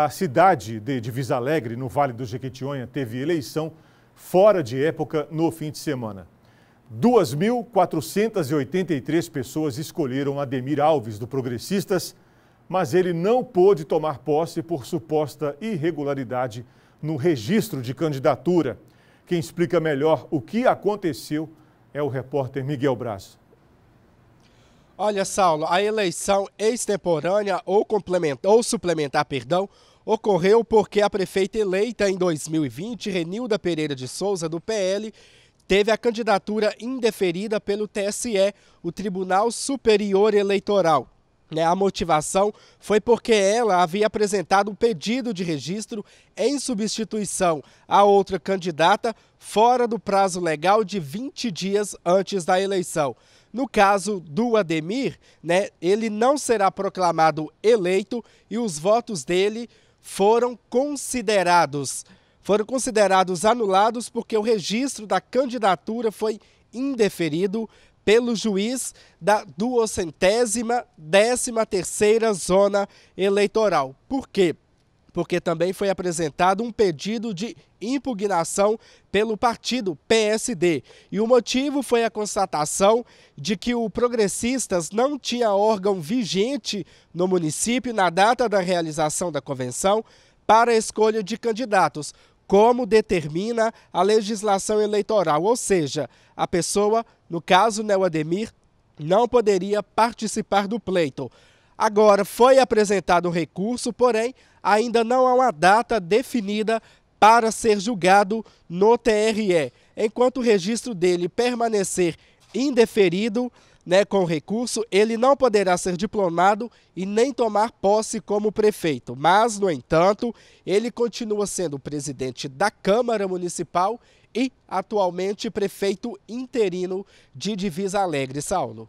A cidade de Divisa Alegre, no Vale do Jequitinhonha, teve eleição fora de época no fim de semana. 2.483 pessoas escolheram Ademir Alves, do Progressistas, mas ele não pôde tomar posse por suposta irregularidade no registro de candidatura. Quem explica melhor o que aconteceu é o repórter Miguel Braz. Olha, Saulo, a eleição extemporânea ou, complementar, ou suplementar, perdão, ocorreu porque a prefeita eleita em 2020, Renilda Pereira de Souza, do PL, teve a candidatura indeferida pelo TSE, o Tribunal Superior Eleitoral. Né, a motivação foi porque ela havia apresentado um pedido de registro em substituição a outra candidata fora do prazo legal de 20 dias antes da eleição. No caso do Ademir, né, ele não será proclamado eleito e os votos dele foram considerados foram considerados anulados porque o registro da candidatura foi indeferido pelo juiz da duocentésima décima terceira zona eleitoral. Por quê? Porque também foi apresentado um pedido de impugnação pelo partido PSD. E o motivo foi a constatação de que o Progressistas não tinha órgão vigente no município na data da realização da convenção para a escolha de candidatos, como determina a legislação eleitoral, ou seja, a pessoa, no caso Neuademir, não poderia participar do pleito. Agora foi apresentado o recurso, porém ainda não há uma data definida para ser julgado no TRE. Enquanto o registro dele permanecer indeferido, né, com recurso, ele não poderá ser diplomado e nem tomar posse como prefeito. Mas, no entanto, ele continua sendo presidente da Câmara Municipal e atualmente prefeito interino de Divisa Alegre, Saulo.